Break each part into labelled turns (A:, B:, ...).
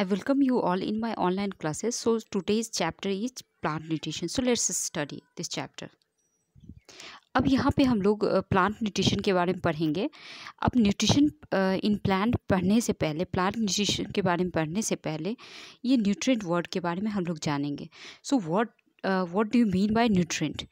A: I welcome you all in my online classes. So today's chapter is plant nutrition. So let's study this chapter. अब यहाँ पे हम लोग plant nutrition के बारे में पढ़ेंगे अब न्यूट्रिशन इन प्लांट पढ़ने से पहले प्लांट न्यूट्रिशन के बारे में पढ़ने से पहले ये न्यूट्रेंट वर्ड के बारे में हम लोग जानेंगे so what what do you mean by nutrient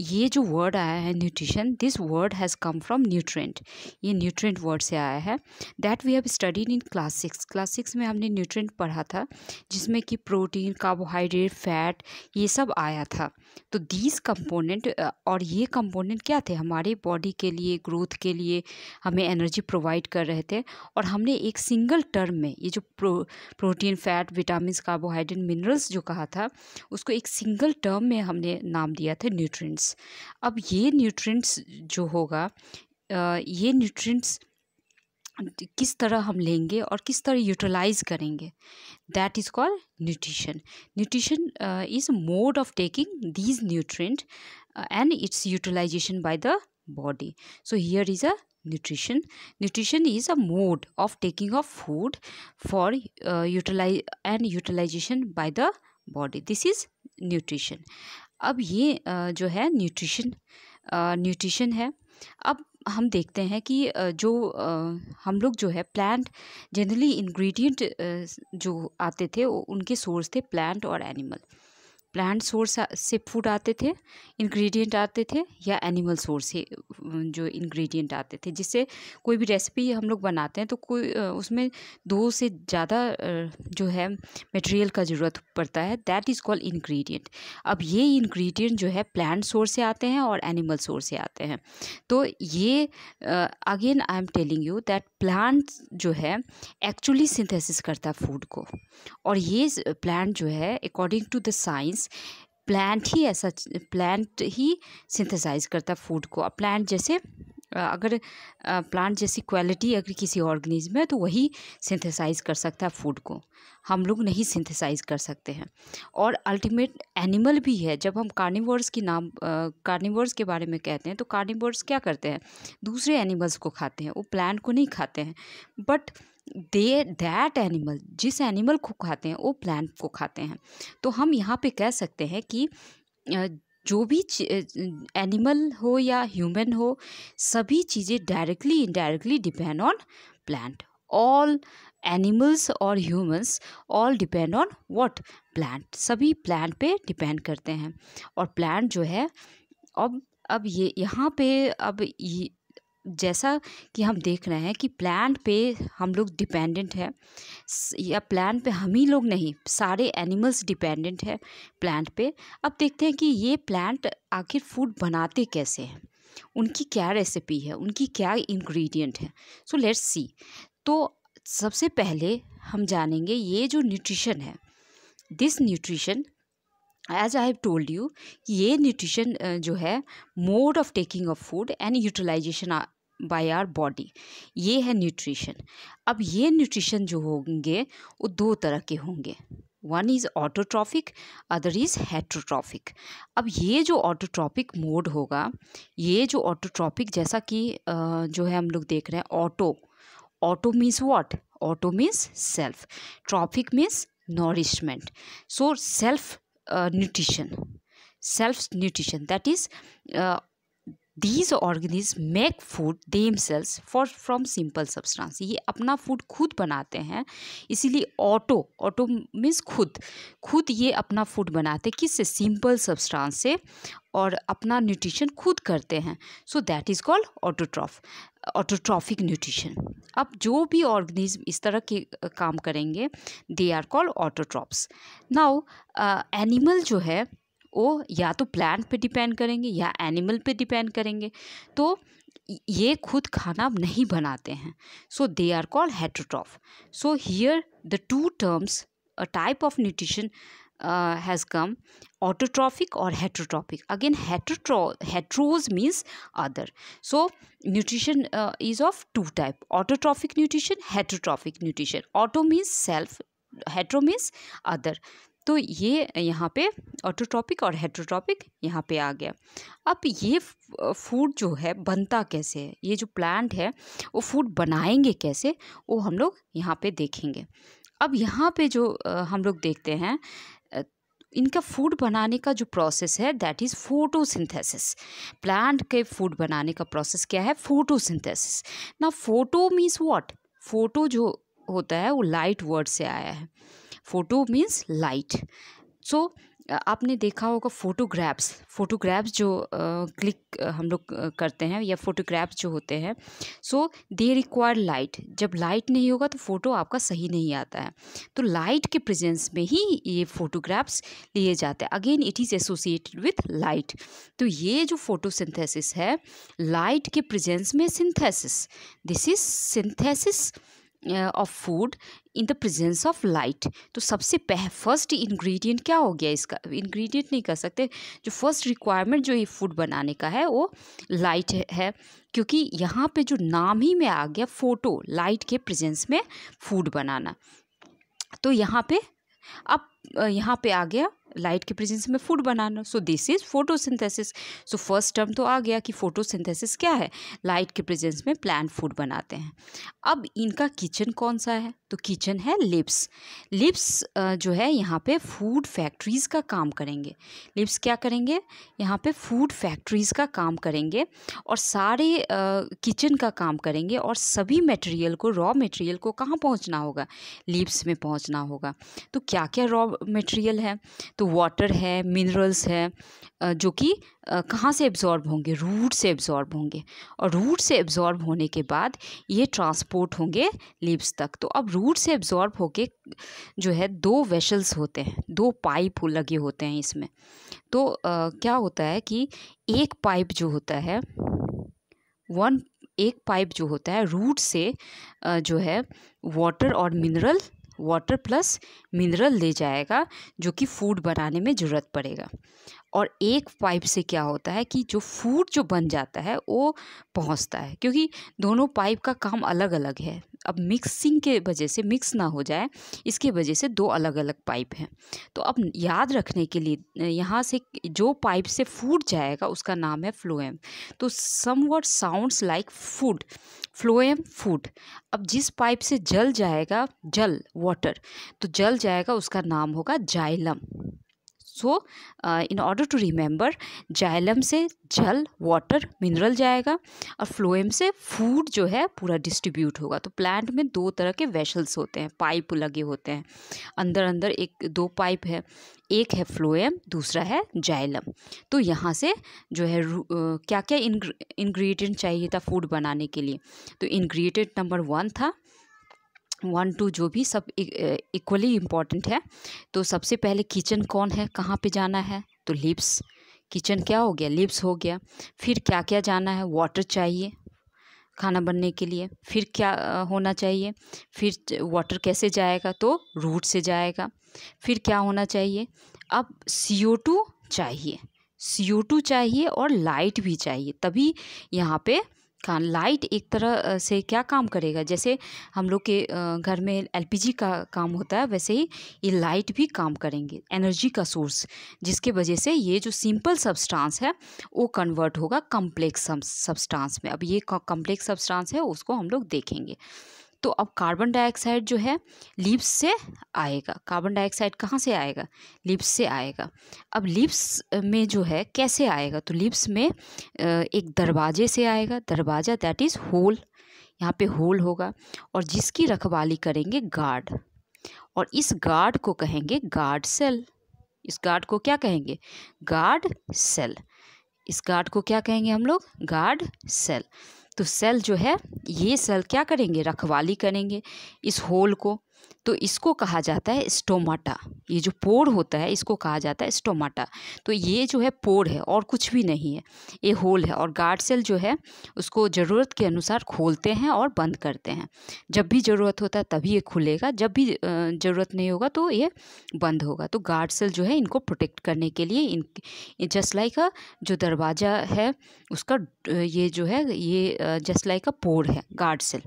A: ये जो वर्ड आया है nutrition this word has come from nutrient ये न्यूट्रेंट वर्ड से आया है that we have studied in class six class six में हमने न्यूट्रेंट पढ़ा था जिसमें कि प्रोटीन कार्बोहाइड्रेट फैट ये सब आया था तो दीज कंपोनेंट और ये कंपोनेंट क्या थे हमारे बॉडी के लिए ग्रोथ के लिए हमें एनर्जी प्रोवाइड कर रहे थे और हमने एक सिंगल टर्म में ये जो pro, protein fat vitamin carbohydrate minerals जो कहा था उसको एक सिंगल टर्म में हमने नाम दिया था न्यूट्रेंट्स न्यूट्रिएंट्स अब ये न्यूट्रिएंट्स जो होगा ये न्यूट्रिएंट्स किस तरह हम लेंगे और किस तरह यूटिलाइज करेंगे that is called nutrition nutrition is mode of taking these nutrient and its utilization by the body so here is a nutrition nutrition is a mode of taking of food for utilize and utilization by the body this is nutrition अब ये जो है nutrition nutrition है अब हम देखते हैं कि जो हम लोग जो है प्लांट जनरली इंग्रेडिएंट जो आते थे उनके सोर्स थे प्लांट और एनिमल प्लांट सोर्स से फूड आते थे इंग्रेडिएंट आते थे या एनिमल सोर्स से जो इंग्रेडिएंट आते थे जिससे कोई भी रेसिपी हम लोग बनाते हैं तो कोई उसमें दो से ज़्यादा जो है मटेरियल का ज़रूरत पड़ता है दैट इज़ कॉल्ड इंग्रेडिएंट अब ये इंग्रेडिएंट जो है प्लांट सोर्स से आते हैं और एनिमल सोर्स से आते हैं तो ये again I am telling you that plant जो है एक्चुअली सिंथेसिस करता है फूड को और ये प्लांट जो है according to the science means plant ही ऐसा प्लांट ही सिंथेसाइज करता है फूड को प्लांट जैसे अगर प्लांट जैसी क्वालिटी अगर किसी ऑर्गेनिज्म है तो वही सिंथेसाइज कर सकता है फूड को हम लोग नहीं सिंथेसाइज कर सकते हैं और अल्टीमेट एनिमल भी है जब हम कार्निवर्स की नाम कार्निवर्स के बारे में कहते हैं तो कार्निवर्स क्या करते हैं दूसरे एनिमल्स को खाते हैं वो प्लांट को नहीं खाते हैं बट दे दैट एनिमल जिस एनिमल को खाते हैं वो प्लांट को खाते हैं तो हम यहाँ पे कह सकते हैं कि जो भी एनिमल हो या ह्यूमन हो सभी चीज़ें directly indirectly depend on plant all animals और humans all depend on what plant सभी प्लांट पे डिपेंड करते हैं और प्लांट जो है अब अब ये यहाँ पे अब ये जैसा कि हम देख रहे हैं कि प्लांट पे हम लोग डिपेंडेंट हैं या प्लांट पे हम ही लोग नहीं सारे एनिमल्स डिपेंडेंट हैं प्लांट पे अब देखते हैं कि ये प्लांट आखिर फूड बनाते कैसे हैं उनकी क्या रेसिपी है उनकी क्या इंग्रेडिएंट है सो लेट्स सी तो सबसे पहले हम जानेंगे ये जो न्यूट्रिशन है this nutrition as I have told you ये न्यूट्रिशन जो है mode of taking of food and utilization by our body ये है न्यूट्रिशन अब ये न्यूट्रिशन जो होंगे वो दो तरह के होंगे one is autotrophic other is heterotrophic अब ये जो ऑटोट्रॉपिक मोड होगा ये जो ऑटोट्रॉपिक जैसा कि जो है हम लोग देख रहे हैं auto auto means what auto means self trophic means nourishment so self nutrition self nutrition that is these organisms make food themselves for from simple substance ये अपना फूड खुद बनाते हैं इसीलिए ऑटो ऑटो मीन्स खुद खुद ये अपना फूड बनाते हैं किससे सिंपल सब्सटांस से और अपना न्यूट्रिशन खुद करते हैं so that is called autotroph autotrophic nutrition अब जो भी ऑर्गेनिज्म इस तरह के काम करेंगे they are called autotrophs now animal जो है वो या तो प्लांट पे डिपेंड करेंगे या एनिमल पे डिपेंड करेंगे तो ये खुद खाना नहीं बनाते हैं so they are called heterotroph so here the two terms a type of nutrition uh, has come autotrophic or heterotrophic again heterotro heteros means other so nutrition uh, is of two type autotrophic nutrition heterotrophic nutrition auto means self hetero means other तो ये यहाँ पे autotrophic और heterotrophic यहाँ पे आ गया अब ये फूड जो है बनता कैसे है ये जो प्लांट है वो फूड बनाएंगे कैसे वो हम लोग यहाँ पे देखेंगे अब यहाँ पे जो हम लोग देखते हैं इनका फूड बनाने का जो प्रोसेस है दैट इज़ फोटोसिंथेसिस प्लांट के फूड बनाने का प्रोसेस क्या है फोटोसिंथेसिस ना फोटो मीन्स व्हाट फोटो जो होता है वो लाइट वर्ड से आया है फोटो मीन्स लाइट सो आपने देखा होगा फ़ोटोग्राफ्स फ़ोटोग्राफ्स जो क्लिक हम लोग करते हैं या फ़ोटोग्राफ्स जो होते हैं सो दे रिक्वायर लाइट जब लाइट नहीं होगा तो फ़ोटो आपका सही नहीं आता है तो लाइट के प्रेजेंस में ही ये फ़ोटोग्राफ्स लिए जाते हैं again it is associated with light तो ये जो फोटोसिंथेसिस है लाइट के प्रेजेंस में synthesis this is synthesis of food in the presence of light तो सबसे पह फर्स्ट इंग्रेडिएंट क्या हो गया इसका इंग्रेडिएंट नहीं कह सकते जो फर्स्ट रिक्वायरमेंट जो ये फूड बनाने का है वो लाइट है क्योंकि यहाँ पे जो नाम ही में आ गया फ़ोटो लाइट के प्रेजेंस में फूड बनाना तो यहाँ पे अब यहाँ पे आ गया लाइट के प्रेजेंस में फूड बनाना so this is photosynthesis so first term तो आ गया कि फोटोसिंथेसिस क्या है लाइट के प्रेजेंस में प्लांट फूड बनाते हैं अब इनका किचन कौन सा है तो किचन है लिप्स लिप्स जो है यहाँ पे फूड फैक्ट्रीज़ का काम करेंगे लिप्स क्या करेंगे यहाँ पे फूड फैक्ट्रीज़ का काम करेंगे और सारे किचन का काम करेंगे और सभी मटेरियल को रॉ मटेरियल को कहाँ पहुँचना होगा लिप्स में पहुँचना होगा तो क्या क्या रॉ मटेरियल है तो वाटर है मिनरल्स है जो कि कहाँ से एब्ज़ॉर्ब होंगे रूट से एब्ज़ॉर्ब होंगे और रूट से एब्ज़ॉर्ब होने के बाद ये ट्रांसपोर्ट होंगे लिप्स तक तो अब रूट से एब्ज़ॉर्ब होके जो है दो वेशल्स होते हैं दो पाइप लगे होते हैं इसमें तो आ, क्या होता है कि एक पाइप जो होता है वन एक पाइप जो होता है रूट से आ, जो है वाटर और मिनरल वाटर प्लस मिनरल ले जाएगा जो कि फूड बनाने में ज़रूरत पड़ेगा और एक पाइप से क्या होता है कि जो फूड जो बन जाता है वो पहुंचता है क्योंकि दोनों पाइप का काम अलग अलग है अब मिक्सिंग के वजह से मिक्स ना हो जाए इसके वजह से दो अलग अलग पाइप हैं तो अब याद रखने के लिए यहाँ से जो पाइप से फूड जाएगा उसका नाम है फ्लोएम तो some word sounds like food phloem food अब जिस पाइप से जल जाएगा जल वाटर तो जल जाएगा उसका नाम होगा xylem so in order to remember xylem से जल वाटर मिनरल जाएगा और फ्लोएम से फूड जो है पूरा डिस्ट्रीब्यूट होगा तो प्लांट में दो तरह के वेशल्स होते हैं पाइप लगे होते हैं अंदर अंदर एक दो पाइप है एक है फ्लोएम दूसरा है जाइलम तो यहाँ से जो है क्या क्या इन्ग्रीडियंट चाहिए था फूड बनाने के लिए तो इन्ग्रीडियंट नंबर वन था वन टू जो भी सब इक्वली e, इम्पॉर्टेंट e, है तो सबसे पहले किचन कौन है कहाँ पे जाना है तो लिप्स किचन क्या हो गया लिप्स हो गया फिर क्या क्या जाना है वाटर चाहिए खाना बनने के लिए फिर क्या होना चाहिए फिर वाटर कैसे जाएगा तो रूट से जाएगा फिर क्या होना चाहिए अब सी ओ टू चाहिए सी ओ टू चाहिए और लाइट भी चाहिए तभी यहाँ पे खान लाइट एक तरह से क्या काम करेगा जैसे हम लोग के घर में एलपीजी का काम होता है वैसे ही ये लाइट भी काम करेंगे एनर्जी का सोर्स जिसके वजह से ये जो सिंपल सब्सटेंस है वो कन्वर्ट होगा कम्प्लेक्स सब्सटेंस में अब ये कम्प्लेक्स सब्सटेंस है उसको हम लोग देखेंगे तो अब कार्बन डाइऑक्साइड जो है लिप्स से आएगा कार्बन डाइऑक्साइड कहाँ से आएगा लिप्स से आएगा अब लिप्स में जो है कैसे आएगा तो लिप्स में एक दरवाजे से आएगा दरवाज़ा दैट इज़ होल यहाँ पे होल होगा और जिसकी रखवाली करेंगे गार्ड और इस गार्ड को कहेंगे गार्ड सेल इस गार्ड को क्या कहेंगे गार्ड सेल इस गार्ड को क्या कहेंगे हम लोग गार्ड सेल तो सेल जो है ये सेल क्या करेंगे रखवाली करेंगे इस होल को तो इसको कहा जाता है स्टोमाटा ये जो पोर होता है इसको कहा जाता है स्टोमाटा तो ये जो है पोर है और कुछ भी नहीं है ये होल है और गार्ड सेल जो है उसको ज़रूरत के अनुसार खोलते हैं और बंद करते हैं जब भी ज़रूरत होता है तभी ये खुलेगा जब भी ज़रूरत नहीं होगा तो ये बंद होगा तो गार्ड सेल जो है इनको प्रोटेक्ट करने के लिए इन जस्ट लाइक का जो दरवाज़ा है उसका ये जो है ये जस्ट लाइक का पोर है गार्ड सेल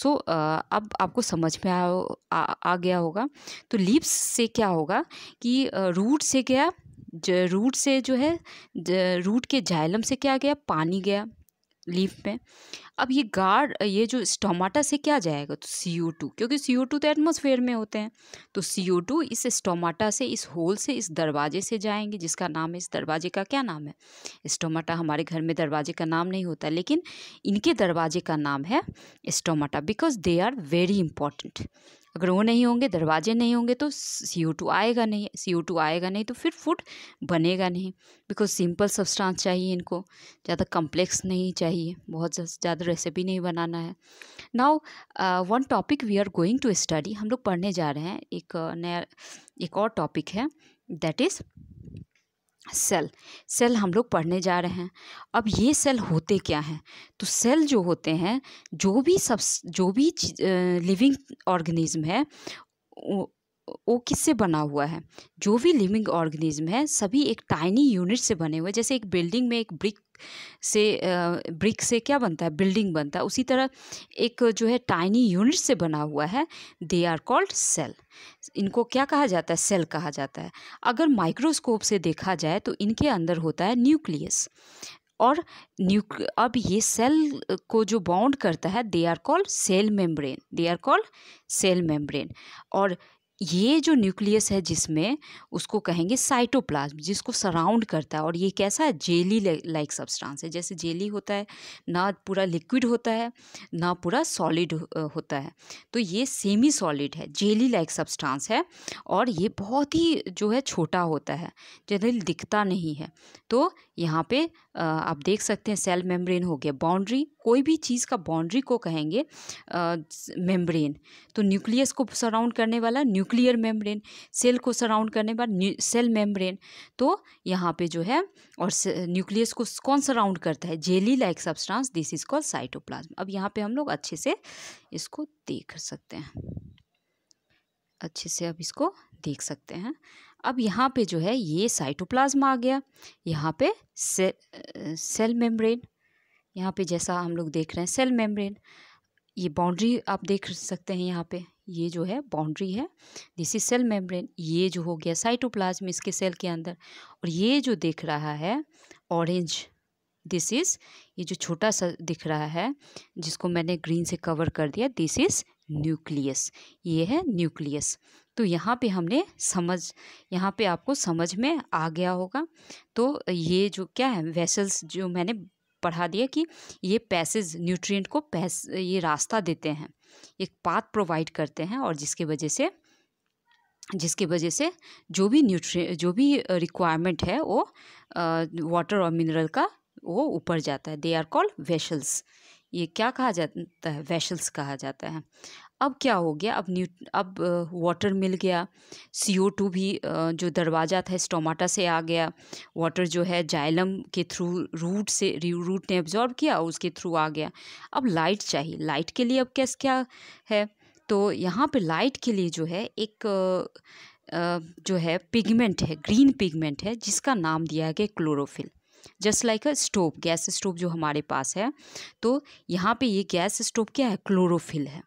A: सो अब आपको समझ में आ, आ, आ गया होगा तो लीव्स से क्या होगा कि रूट से गया रूट से जो है रूट के जाइलम से क्या गया पानी गया लीफ में अब ये गार्ड ये जो स्टोमाटा से क्या जाएगा तो सी ओ टू क्योंकि सी ओ टू तो एटमोसफेयर में होते हैं तो सी ओ टू इस स्टोमाटा से इस होल से इस दरवाजे से जाएंगे जिसका नाम है इस दरवाजे का क्या नाम है स्टोमाटा हमारे घर में दरवाजे का नाम नहीं होता लेकिन इनके दरवाजे का नाम है stomata because they are very important अगर वो नहीं होंगे दरवाजे नहीं होंगे तो सी ओ टू आएगा नहीं सी ओ टू आएगा नहीं तो फिर फूड बनेगा नहीं बिकॉज सिंपल सब्सटेंस चाहिए इनको ज़्यादा कम्प्लेक्स नहीं चाहिए बहुत ज़्यादा रेसिपी नहीं बनाना है now one topic we are going to study हम लोग पढ़ने जा रहे हैं एक uh, नया एक और टॉपिक है दैट इज़ सेल सेल हम लोग पढ़ने जा रहे हैं अब ये सेल होते क्या हैं तो सेल जो होते हैं जो भी सब जो भी लिविंग ऑर्गेनिज्म है वो, किससे बना हुआ है जो भी लिविंग ऑर्गेनिज्म है सभी एक टाइनी यूनिट से बने हुए जैसे एक बिल्डिंग में एक ब्रिक से ब्रिक से क्या बनता है बिल्डिंग बनता है उसी तरह एक जो है टाइनी यूनिट से बना हुआ है दे आर कॉल्ड सेल इनको क्या कहा जाता है सेल कहा जाता है अगर माइक्रोस्कोप से देखा जाए तो इनके अंदर होता है न्यूक्लियस और न्यूक् अब ये सेल को जो बाउंड करता है they are called cell membrane they are called cell membrane और ये जो न्यूक्लियस है जिसमें उसको कहेंगे साइटोप्लाज्म जिसको सराउंड करता है और ये कैसा है जेली लाइक सब्सटेंस है जैसे जेली होता है ना पूरा लिक्विड होता है ना पूरा सॉलिड होता है तो ये सेमी सॉलिड है जेली लाइक सब्सटेंस है और ये बहुत ही जो है छोटा होता है जनरली दिखता नहीं है तो यहाँ पे आप देख सकते हैं सेल मेम्ब्रेन हो गया बाउंड्री कोई भी चीज़ का बाउंड्री को कहेंगे मेम्ब्रेन तो न्यूक्लियस को सराउंड करने वाला न्यूक्लियर मेम्ब्रेन सेल को सराउंड करने वाला सेल मेम्ब्रेन तो यहाँ पे जो है और न्यूक्लियस को कौन सराउंड करता है jelly like substance this is called cytoplasm अब यहाँ पे हम लोग अच्छे से इसको देख सकते हैं अच्छे से अब इसको देख सकते हैं अब यहाँ पे जो है ये साइटोप्लाज्म आ गया यहाँ पे से, सेल मेम्ब्रेन यहाँ पे जैसा हम लोग देख रहे हैं सेल मेम्ब्रेन ये बाउंड्री आप देख सकते हैं यहाँ पे ये जो है बाउंड्री है दिस इज सेल मेम्ब्रेन ये जो हो गया साइटोप्लाज्म इसके सेल के अंदर और ये जो देख रहा है ऑरेंज दिस इज़ ये जो छोटा सा दिख रहा है जिसको मैंने ग्रीन से कवर कर दिया दिस इज़ न्यूक्लियस ये है न्यूक्लियस तो यहाँ पे हमने समझ यहाँ पे आपको समझ में आ गया होगा तो ये जो क्या है वेसल्स जो मैंने पढ़ा दिया कि ये पैसेज न्यूट्रिएंट को पैस ये रास्ता देते हैं एक पाथ प्रोवाइड करते हैं और जिसके वजह से जिसके वजह से जो भी न्यूट्री जो भी रिक्वायरमेंट है वो वाटर और मिनरल का वो ऊपर जाता है दे आर कॉल्ड वेशल्स ये क्या कहा जाता है वेशल्स कहा जाता है अब क्या हो गया अब न्यू अब वाटर मिल गया सी ओ टू भी जो दरवाज़ा था स्टोमाटा से आ गया वाटर जो है जाइलम के थ्रू रूट से रूट ने एब्जॉर्ब किया और उसके थ्रू आ गया अब लाइट चाहिए लाइट के लिए अब कैस क्या है तो यहाँ पे लाइट के लिए जो है एक जो है पिगमेंट है ग्रीन पिगमेंट है जिसका नाम दिया गया chlorophyll just like a stove gas stove जो हमारे पास है तो यहाँ पे ये गैस स्टोव क्या है क्लोरोफिल है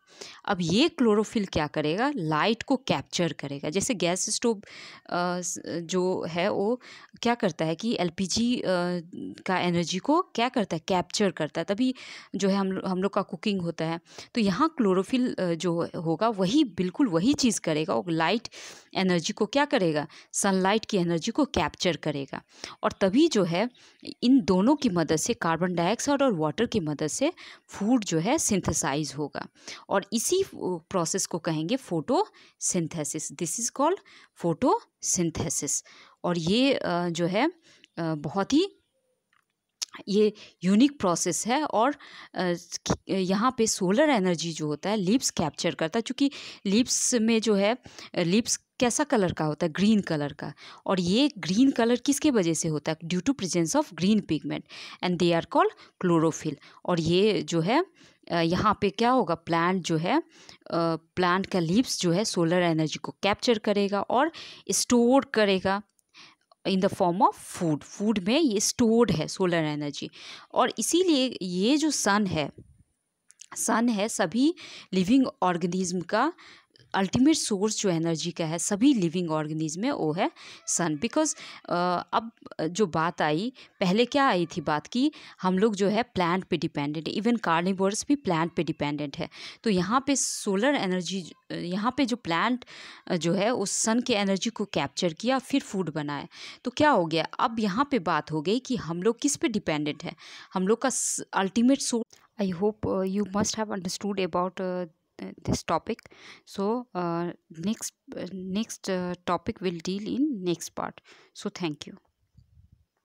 A: अब ये क्लोरोफिल क्या करेगा लाइट को कैप्चर करेगा जैसे गैस स्टोव जो है वो क्या करता है कि एलपीजी का एनर्जी को क्या करता है कैप्चर करता है तभी जो है हम हम लोग का कुकिंग होता है तो यहाँ क्लोरोफिल जो होगा वही बिल्कुल वही चीज़ करेगा और लाइट एनर्जी को क्या करेगा सनलाइट की एनर्जी को कैप्चर करेगा और तभी जो है इन दोनों की मदद से कार्बन डाइऑक्साइड और वाटर की मदद से फूड जो है सिंथेसाइज होगा और इसी प्रोसेस को कहेंगे photo synthesis this is called photo synthesis और ये जो है बहुत ही ये यूनिक प्रोसेस है और यहाँ पे सोलर एनर्जी जो होता है लिप्स कैप्चर करता है क्योंकि लिप्स में जो है लिप्स कैसा कलर का होता है ग्रीन कलर का और ये ग्रीन कलर किसके वजह से होता है due to presence of green pigment and they are called chlorophyll और ये जो है यहाँ पे क्या होगा प्लांट जो है प्लांट का लीव्स जो है सोलर एनर्जी को कैप्चर करेगा और स्टोर करेगा in the form of food food में ये स्टोर्ड है सोलर एनर्जी और इसीलिए ये जो सन है सन है सभी लिविंग ऑर्गेनिज्म का अल्टीमेट सोर्स जो एनर्जी का है सभी लिविंग ऑर्गेनिज्म में वो है सन बिकॉज अब जो बात आई पहले क्या आई थी बात की हम लोग जो है प्लांट पे डिपेंडेंट है इवन कार्निवर्स भी प्लांट पे डिपेंडेंट है तो यहाँ पे सोलर एनर्जी यहाँ पे जो प्लांट जो है उस सन के एनर्जी को कैप्चर किया फिर फूड बनाया तो क्या हो गया अब यहाँ पे बात हो गई कि हम लोग किस पे डिपेंडेंट है हम लोग का ultimate source I hope you must have understood about this topic so uh, next uh, next uh, topic will deal in next part so thank you